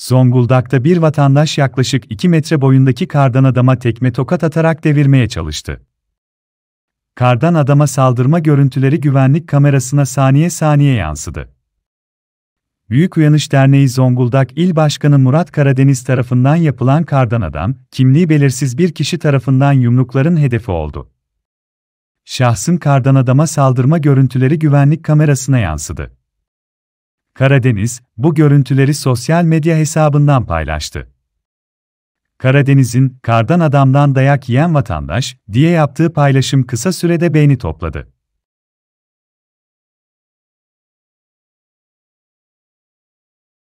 Zonguldak'ta bir vatandaş yaklaşık 2 metre boyundaki kardan adama tekme tokat atarak devirmeye çalıştı. Kardan adama saldırma görüntüleri güvenlik kamerasına saniye saniye yansıdı. Büyük Uyanış Derneği Zonguldak İl Başkanı Murat Karadeniz tarafından yapılan kardan adam, kimliği belirsiz bir kişi tarafından yumrukların hedefi oldu. Şahsın kardan adama saldırma görüntüleri güvenlik kamerasına yansıdı. Karadeniz, bu görüntüleri sosyal medya hesabından paylaştı. Karadeniz'in kardan adamdan dayak yiyen vatandaş diye yaptığı paylaşım kısa sürede beğeni topladı.